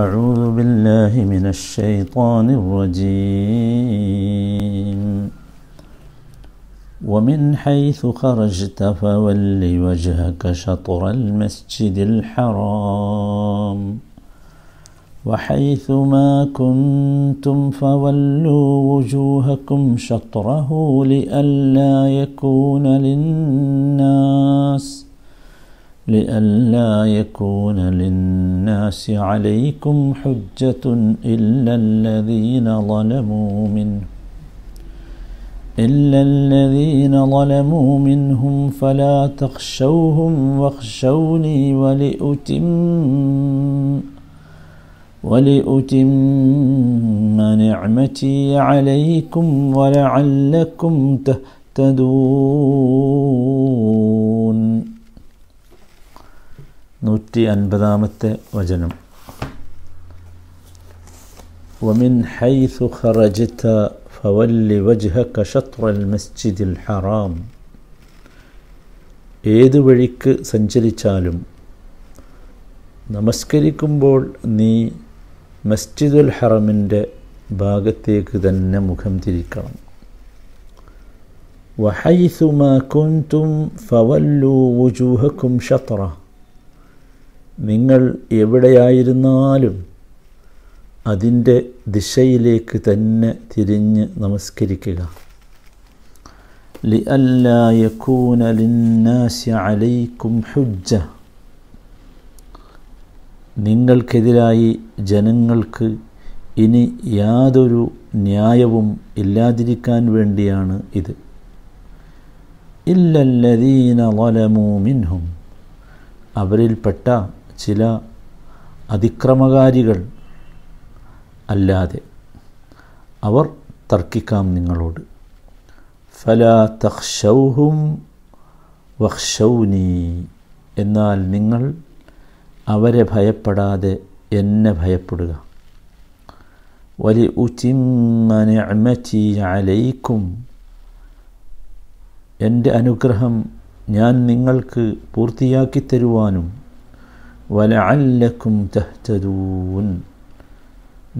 أعوذ بالله من الشيطان الرجيم ومن حيث خرجت فول وجهك شطر المسجد الحرام وحيث ما كنتم فولوا وجوهكم شطره لئلا يكون للناس ۖ لئلا يكون للناس عليكم حجة إلا الذين ظلموا منه إلا الذين ظلموا منهم فلا تخشوهم واخشوني ولأتم ولأتم نعمتي عليكم ولعلكم تهتدون നൂറ്റി അൻപതാമത്തെ വചനം ومن حيث خرجت فول وجهك شطر المسجد الحرام ഏത് വഴിക്ക് സഞ്ചരിച്ചാലും നമസ്കരിക്കുമ്പോൾ നീ മസ്ജിദുൽ ഹറമിൻ്റെ ഭാഗത്തേക്ക് തന്നെ മുഖം തിരിക്കണം وحيثما كنتم فولوا وجوهكم شطره നിങ്ങൾ എവിടെയായിരുന്നാലും അതിൻ്റെ ദിശയിലേക്ക് തന്നെ തിരിഞ്ഞ് നമസ്കരിക്കുക അലൈക്കും ഹുജ്ജ നിങ്ങൾക്കെതിരായി ജനങ്ങൾക്ക് ഇനി യാതൊരു ന്യായവും ഇല്ലാതിരിക്കാൻ വേണ്ടിയാണ് ഇത് ഇല്ലല്ലദീന വലമോ മിൻഹും അവരിൽപ്പെട്ട ചില അതിക്രമകാരികൾ അല്ലാതെ അവർ തർക്കിക്കാം നിങ്ങളോട് ഫല തഹ്ഷൗഹും വഹ്ഷൗനീ എന്നാൽ നിങ്ങൾ അവരെ ഭയപ്പെടാതെ എന്നെ ഭയപ്പെടുക വലി ഉച്ചിമ്മനമച്ചി അലയിക്കും എൻ്റെ അനുഗ്രഹം ഞാൻ നിങ്ങൾക്ക് പൂർത്തിയാക്കി തരുവാനും വലഅല്ലക്കും തഹ്തദൂൻ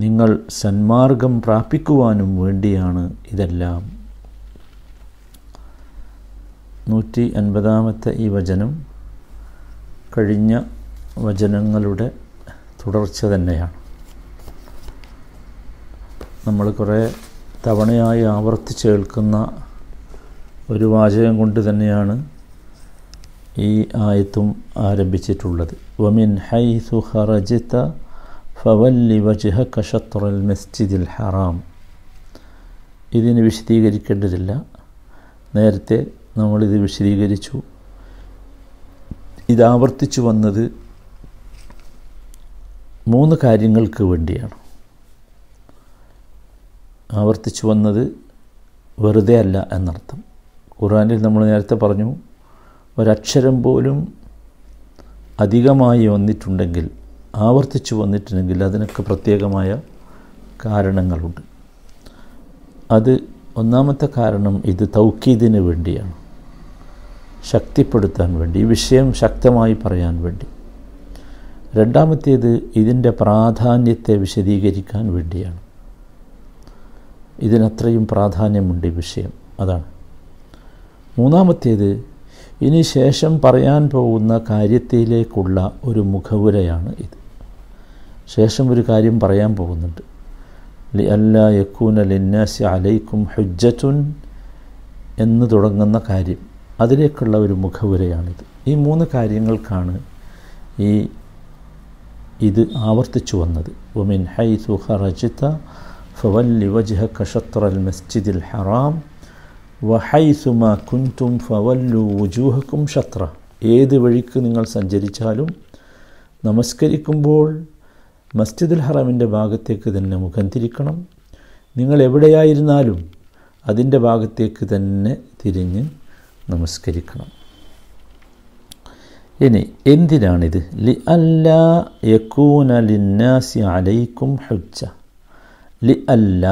നിങ്ങൾ സന്മാർഗം പ്രാപിക്കുവാനും വേണ്ടിയാണ് ഇതെല്ലാം നൂറ്റി അൻപതാമത്തെ ഈ വചനം കഴിഞ്ഞ വചനങ്ങളുടെ തുടർച്ച തന്നെയാണ് നമ്മൾ കുറേ തവണയായി ആവർത്തിച്ച് കേൾക്കുന്ന ഒരു വാചകം കൊണ്ട് തന്നെയാണ് ഈ ആയത്തും ആരംഭിച്ചിട്ടുള്ളത് ومن حيث خرجت فول وجهك شطر المسجد الحرام ഇതിന് വിശദീകരിക്കേണ്ടതില്ല നേരത്തെ നമ്മളിത് വിശദീകരിച്ചു ഇത് ആവർത്തിച്ചു വന്നത് മൂന്ന് കാര്യങ്ങൾക്ക് വേണ്ടിയാണ് ആവർത്തിച്ചു വന്നത് വെറുതെ അല്ല എന്നർത്ഥം ഖുറാനിൽ നമ്മൾ നേരത്തെ പറഞ്ഞു ഒരക്ഷരം പോലും അധികമായി വന്നിട്ടുണ്ടെങ്കിൽ ആവർത്തിച്ചു വന്നിട്ടുണ്ടെങ്കിൽ അതിനൊക്കെ പ്രത്യേകമായ കാരണങ്ങളുണ്ട് അത് ഒന്നാമത്തെ കാരണം ഇത് തൗക്കീദിന് വേണ്ടിയാണ് ശക്തിപ്പെടുത്താൻ വേണ്ടി ഈ വിഷയം ശക്തമായി പറയാൻ വേണ്ടി രണ്ടാമത്തേത് ഇതിൻ്റെ പ്രാധാന്യത്തെ വിശദീകരിക്കാൻ വേണ്ടിയാണ് ഇതിനത്രയും പ്രാധാന്യമുണ്ട് ഈ വിഷയം അതാണ് മൂന്നാമത്തേത് ഇനി ശേഷം പറയാൻ പോകുന്ന കാര്യത്തിലേക്കുള്ള ഒരു മുഖവുരയാണ് ഇത് ശേഷം ഒരു കാര്യം പറയാൻ പോകുന്നുണ്ട് ലി അല്ല യക്കൂന ലിന്നാസി അലൈക്കും ഹുജ്ജറ്റുൻ എന്ന് തുടങ്ങുന്ന കാര്യം അതിലേക്കുള്ള ഒരു മുഖവുരയാണിത് ഈ മൂന്ന് കാര്യങ്ങൾക്കാണ് ഈ ഇത് ആവർത്തിച്ചു വന്നത് ഒമിൻ ഹൈ സുഹറജിത്ത ഫവല്ലി വജ്ഹ കഷത്ര അൽ മസ്ജിദിൽ ഹറാം വഹൈസുമ ഫവല്ലു വുജൂഹക്കും ഷത്ര ഏത് വഴിക്ക് നിങ്ങൾ സഞ്ചരിച്ചാലും നമസ്കരിക്കുമ്പോൾ മസ്ജിദുൽ ഹറമിൻ്റെ ഭാഗത്തേക്ക് തന്നെ മുഖം തിരിക്കണം നിങ്ങൾ എവിടെയായിരുന്നാലും അതിൻ്റെ ഭാഗത്തേക്ക് തന്നെ തിരിഞ്ഞ് നമസ്കരിക്കണം ഇനി എന്തിനാണിത് ലി അല്ല യക്കൂന ലിന്നാസി അലൈക്കും ഹുജ്ജ ലി അല്ല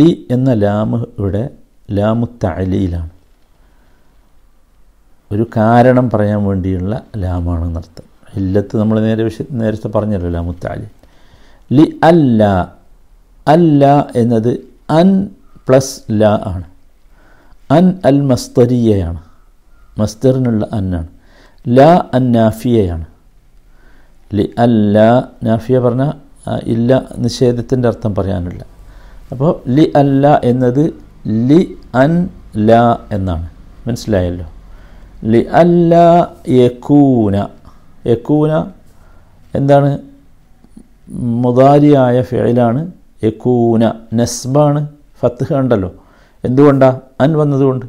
ലി എന്ന ലാമ ഇവിടെ ലാമുത്തലയിലാണ് ഒരു കാരണം പറയാൻ വേണ്ടിയുള്ള ലാമാണെന്നർത്ഥം ഇല്ലത്ത് നമ്മൾ നേരെ വിശ നേരത്തെ പറഞ്ഞല്ലോ ലാമുത്താലി ലി അല്ല അല്ല എന്നത് അൻ പ്ലസ് ല ആണ് അൻ അൽ മസ്തരിയയാണ് മസ്തറിനുള്ള അന്നാണ് ല അൻ നാഫിയയാണ് ലി അല്ല നാഫിയ പറഞ്ഞാൽ ഇല്ല നിഷേധത്തിൻ്റെ അർത്ഥം പറയാനില്ല അപ്പോൾ ലി അല്ല എന്നത് ലി അൻ ല എന്നാണ് മനസ്സിലായല്ലോ ലി അല്ല യക്കൂന യക്കൂന എന്താണ് മുതാരിയായ ഫേലാണ് യക്കൂന നസ്ബാണ് ഫത്ത് ഉണ്ടല്ലോ എന്തുകൊണ്ടാണ് അൻ വന്നതുകൊണ്ട്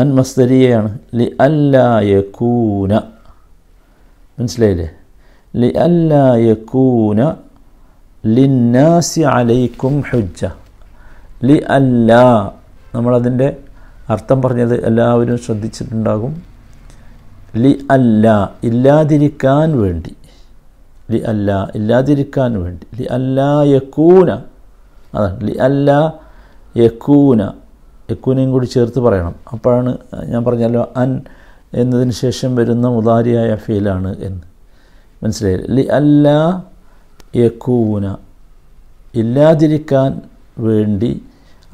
അൻ മസ്തരിയാണ് ലി അല്ല യക്കൂന മനസ്സിലായില്ലേ ലി അല്ല യക്കൂന ലിന്നാസി അലൈക്കും ഹുജ്ജ ലി അല്ല നമ്മളതിൻ്റെ അർത്ഥം പറഞ്ഞത് എല്ലാവരും ശ്രദ്ധിച്ചിട്ടുണ്ടാകും ലി അല്ല ഇല്ലാതിരിക്കാൻ വേണ്ടി ലി അല്ല ഇല്ലാതിരിക്കാൻ വേണ്ടി ലി അല്ല യക്കൂന അതാണ് ലി അല്ല യക്കൂന യക്കൂനയും കൂടി ചേർത്ത് പറയണം അപ്പോഴാണ് ഞാൻ പറഞ്ഞല്ലോ അൻ എന്നതിന് ശേഷം വരുന്ന മുതാരിയായ ഫീലാണ് എന്ന് മനസ്സിലായി ലി അല്ല യക്കൂന ഇല്ലാതിരിക്കാൻ വേണ്ടി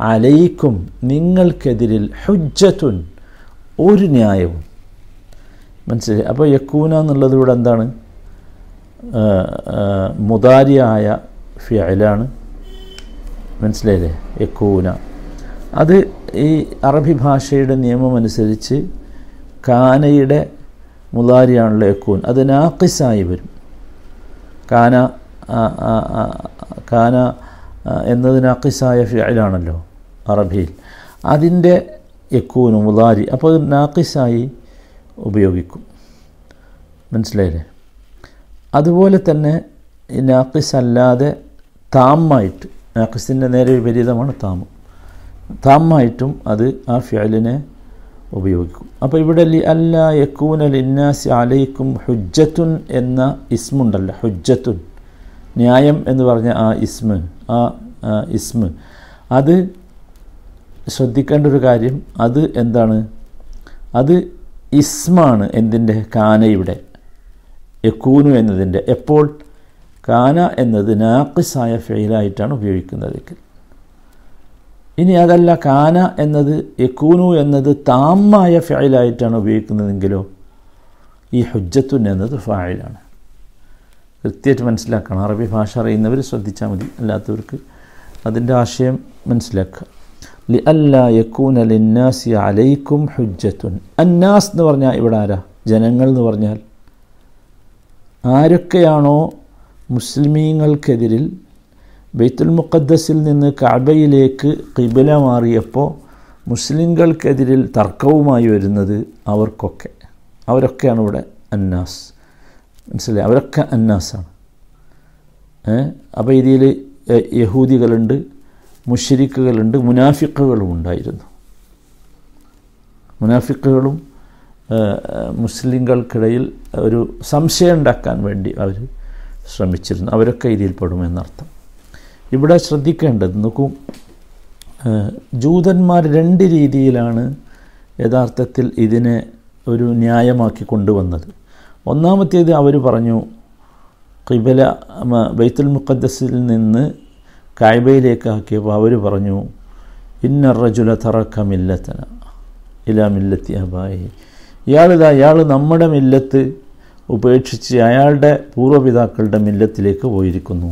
അലയിക്കും നിങ്ങൾക്കെതിരിൽ ഹുജ്ജത്തുൻ ഒരു ന്യായവും മനസ്സിലായി അപ്പോൾ യക്കൂന എന്നുള്ളതിലൂടെ എന്താണ് മുതാരിയായ ഫിയലാണ് മനസ്സിലായില്ലേ യക്കൂന അത് ഈ അറബി ഭാഷയുടെ നിയമം അനുസരിച്ച് കാനയുടെ മുതാരിയാണല്ലോ യക്കൂൻ അത് നാക്കിസായി വരും കാന കാന എന്നത് നാക്കിസായ ഫിയലാണല്ലോ അറബിയിൽ അതിൻ്റെ യക്കൂനു മുതാരി അപ്പോൾ അത് നാക്കിസായി ഉപയോഗിക്കും മനസ്സിലായില്ലേ അതുപോലെ തന്നെ നാക്കിസ് അല്ലാതെ താമായിട്ട് നാക്കിസിൻ്റെ നേരെ വിപരീതമാണ് താമ താമായിട്ടും അത് ആ ഫിയലിനെ ഉപയോഗിക്കും അപ്പോൾ ഇവിടെ ലി അല്ല യക്കൂന ലിന്നാസി അലൈക്കും ഹുജ്ജത്തുൻ എന്ന ഇസ്മുണ്ടല്ലോ ഹുജ്ജത്തുൻ ന്യായം എന്ന് പറഞ്ഞ ആ ഇസ്മ് ആ ഇസ്മ് അത് ശ്രദ്ധിക്കേണ്ട ഒരു കാര്യം അത് എന്താണ് അത് ഇസ്മാണ് എന്തിൻ്റെ കാനയുടെ യക്കൂനു എന്നതിൻ്റെ എപ്പോൾ കാന എന്നത് നാക്കിസായ ഫെയിലായിട്ടാണ് ഉപയോഗിക്കുന്നത് ഇനി അതല്ല കാന എന്നത് യക്കൂനു എന്നത് താമായ ഫെയിലായിട്ടാണ് ഉപയോഗിക്കുന്നതെങ്കിലോ ഈ ഹുജ്ജത്തുൻ എന്നത് ഫായിലാണ് കൃത്യമായിട്ട് മനസ്സിലാക്കണം അറബി ഭാഷ അറിയുന്നവർ ശ്രദ്ധിച്ചാൽ മതി അല്ലാത്തവർക്ക് അതിൻ്റെ ആശയം മനസ്സിലാക്കുക ലിഅല്ല യക്കൂന ലിന്നാസി അലൈക്കും ഹുജ്ജത്തുൻ അന്നാസ് എന്ന് പറഞ്ഞാൽ ഇവിടെ ആരാ ജനങ്ങൾ എന്ന് പറഞ്ഞാൽ ആരൊക്കെയാണോ മുസ്ലിമീങ്ങൾക്കെതിരിൽ ബെയ്ത്തുൽ മുഖദ്ദസിൽ നിന്ന് കഅബയിലേക്ക് കിബില മാറിയപ്പോൾ മുസ്ലിങ്ങൾക്കെതിരിൽ തർക്കവുമായി വരുന്നത് അവർക്കൊക്കെ അവരൊക്കെയാണ് ഇവിടെ അന്നാസ് മനസ്സിലായി അവരൊക്കെ അന്നാസാണ് അപ്പോൾ ഇതിൽ യഹൂദികളുണ്ട് മുഷരിക്കുകളുണ്ട് മുനാഫിക്കുകളും ഉണ്ടായിരുന്നു മുനാഫിക്കുകളും മുസ്ലിങ്ങൾക്കിടയിൽ ഒരു സംശയം ഉണ്ടാക്കാൻ വേണ്ടി അവർ ശ്രമിച്ചിരുന്നു അവരൊക്കെ എന്നർത്ഥം ഇവിടെ ശ്രദ്ധിക്കേണ്ടത് നോക്കൂ ജൂതന്മാർ രണ്ട് രീതിയിലാണ് യഥാർത്ഥത്തിൽ ഇതിനെ ഒരു ന്യായമാക്കി കൊണ്ടുവന്നത് ഒന്നാമത്തേത് അവർ പറഞ്ഞു കിബല ബൈത്തുൽ മുഖദ്സിൽ നിന്ന് കായ്ബയിലേക്ക് ആക്കിയപ്പോൾ അവർ പറഞ്ഞു ഇന്ന റജുല തറക്ക മില്ലത്തന ഇലാ മില്ലത്തി അബായി ഇയാളിതാ ഇയാൾ നമ്മുടെ മില്ലത്ത് ഉപേക്ഷിച്ച് അയാളുടെ പൂർവ്വപിതാക്കളുടെ മില്ലത്തിലേക്ക് പോയിരിക്കുന്നു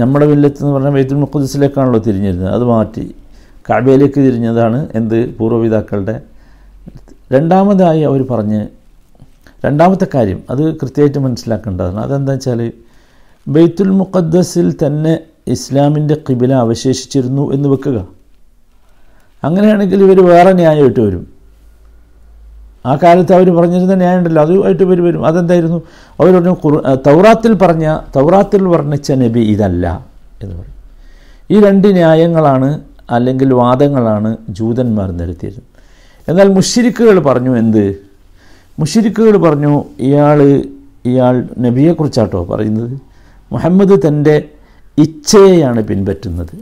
നമ്മുടെ മില്ലത്ത് എന്ന് പറഞ്ഞാൽ ബൈത്തുൽ മുഖദ്സിലേക്കാണല്ലോ തിരിഞ്ഞിരുന്നത് അത് മാറ്റി കാബയിലേക്ക് തിരിഞ്ഞതാണ് എന്ത് പൂർവ്വപിതാക്കളുടെ രണ്ടാമതായി അവർ പറഞ്ഞ് രണ്ടാമത്തെ കാര്യം അത് കൃത്യമായിട്ട് മനസ്സിലാക്കേണ്ടതാണ് അതെന്താ വെച്ചാൽ ബൈത്തുൽ മുഖദ്ദസിൽ തന്നെ ഇസ്ലാമിൻ്റെ കിബില അവശേഷിച്ചിരുന്നു എന്ന് വെക്കുക അങ്ങനെയാണെങ്കിൽ ഇവർ വേറെ ന്യായമായിട്ട് വരും ആ കാലത്ത് അവർ പറഞ്ഞിരുന്ന ന്യായം ഉണ്ടല്ലോ അതുമായിട്ട് ഇവർ വരും അതെന്തായിരുന്നു അവർ പറഞ്ഞു കുറു തൗറാത്തിൽ പറഞ്ഞ തൗറാത്തിൽ വർണ്ണിച്ച നബി ഇതല്ല എന്ന് പറയും ഈ രണ്ട് ന്യായങ്ങളാണ് അല്ലെങ്കിൽ വാദങ്ങളാണ് ജൂതന്മാർ നിരത്തിയിരുന്നത് എന്നാൽ മുഷിരിക്കുകൾ പറഞ്ഞു എന്ത് മുഷിരിക്കുകൾ പറഞ്ഞു ഇയാൾ ഇയാൾ നബിയെക്കുറിച്ചാട്ടോ പറയുന്നത് മുഹമ്മദ് തൻ്റെ ഇച്ഛയെയാണ് പിൻപറ്റുന്നത്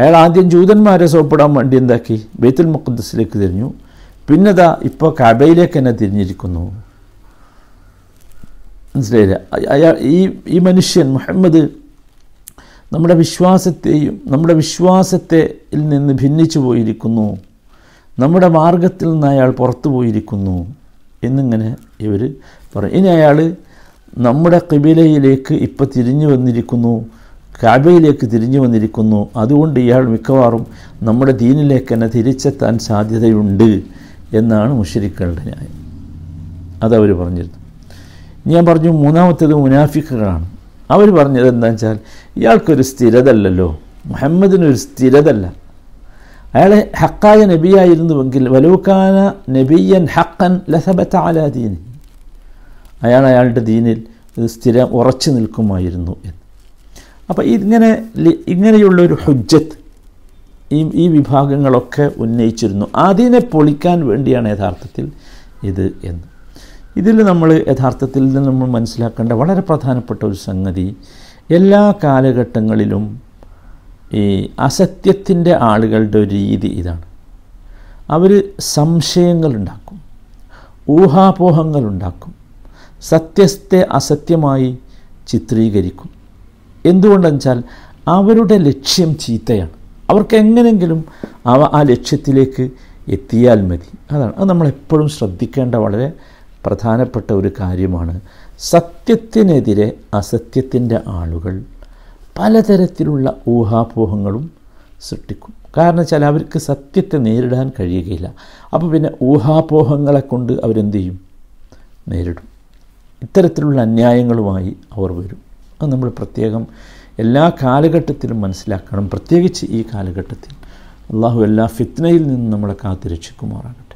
അയാൾ ആദ്യം ജൂതന്മാരെ സോപ്പിടാൻ വേണ്ടി എന്താക്കി ബൈത്തുൽ മുഖദ്സിലേക്ക് തിരിഞ്ഞു പിന്നെതാ ഇപ്പോൾ കബയിലേക്ക് തന്നെ തിരിഞ്ഞിരിക്കുന്നു മനസ്സിലായില്ല അയാൾ ഈ ഈ മനുഷ്യൻ മുഹമ്മദ് നമ്മുടെ വിശ്വാസത്തെയും നമ്മുടെ വിശ്വാസത്തെ നിന്ന് ഭിന്നിച്ചു പോയിരിക്കുന്നു നമ്മുടെ മാർഗത്തിൽ നിന്ന് അയാൾ പുറത്തു പോയിരിക്കുന്നു എന്നിങ്ങനെ ഇവർ പറയും ഇനി അയാൾ നമ്മുടെ കബിലയിലേക്ക് ഇപ്പോൾ തിരിഞ്ഞു വന്നിരിക്കുന്നു കാബയിലേക്ക് തിരിഞ്ഞു വന്നിരിക്കുന്നു അതുകൊണ്ട് ഇയാൾ മിക്കവാറും നമ്മുടെ ദീനിലേക്ക് തന്നെ തിരിച്ചെത്താൻ സാധ്യതയുണ്ട് എന്നാണ് മുഷരിക്കളുടെ ന്യായം അതവർ പറഞ്ഞിരുന്നു ഞാൻ പറഞ്ഞു മൂന്നാമത്തേത് മുനാഫിക്കുകളാണ് അവർ പറഞ്ഞത് എന്താണെന്ന് വെച്ചാൽ ഇയാൾക്കൊരു സ്ഥിരതല്ലല്ലോ മുഹമ്മദിനൊരു സ്ഥിരതല്ല അയാളെ ഹക്കായ നബിയായിരുന്നുവെങ്കിൽ വലൂക്കാന നബിയൻ ഹക്കൻ ലസബത്ത ആലാദീനി അയാൾ അയാളുടെ ദീനിൽ സ്ഥിരം ഉറച്ചു നിൽക്കുമായിരുന്നു എന്ന് അപ്പോൾ ഇങ്ങനെ ഇങ്ങനെയുള്ള ഒരു ഹുജ്ജത്ത് ഈ ഈ വിഭാഗങ്ങളൊക്കെ ഉന്നയിച്ചിരുന്നു അതിനെ പൊളിക്കാൻ വേണ്ടിയാണ് യഥാർത്ഥത്തിൽ ഇത് എന്ന് ഇതിൽ നമ്മൾ യഥാർത്ഥത്തിൽ നമ്മൾ മനസ്സിലാക്കേണ്ട വളരെ പ്രധാനപ്പെട്ട ഒരു സംഗതി എല്ലാ കാലഘട്ടങ്ങളിലും ഈ അസത്യത്തിൻ്റെ ആളുകളുടെ ഒരു രീതി ഇതാണ് അവർ സംശയങ്ങളുണ്ടാക്കും ഊഹാപോഹങ്ങളുണ്ടാക്കും സത്യത്തെ അസത്യമായി ചിത്രീകരിക്കും വെച്ചാൽ അവരുടെ ലക്ഷ്യം ചീത്തയാണ് അവർക്ക് എങ്ങനെങ്കിലും അവ ആ ലക്ഷ്യത്തിലേക്ക് എത്തിയാൽ മതി അതാണ് അത് നമ്മളെപ്പോഴും ശ്രദ്ധിക്കേണ്ട വളരെ പ്രധാനപ്പെട്ട ഒരു കാര്യമാണ് സത്യത്തിനെതിരെ അസത്യത്തിൻ്റെ ആളുകൾ പലതരത്തിലുള്ള ഊഹാപോഹങ്ങളും സൃഷ്ടിക്കും കാരണം വെച്ചാൽ അവർക്ക് സത്യത്തെ നേരിടാൻ കഴിയുകയില്ല അപ്പോൾ പിന്നെ ഊഹാപോഹങ്ങളെ കൊണ്ട് അവരെന്ത് ചെയ്യും നേരിടും ഇത്തരത്തിലുള്ള അന്യായങ്ങളുമായി അവർ വരും അത് നമ്മൾ പ്രത്യേകം എല്ലാ കാലഘട്ടത്തിലും മനസ്സിലാക്കണം പ്രത്യേകിച്ച് ഈ കാലഘട്ടത്തിൽ അള്ളാഹു എല്ലാ ഫിത്നയിൽ നിന്നും നമ്മളെ കാത്തിരക്ഷിക്കുമാറാണ്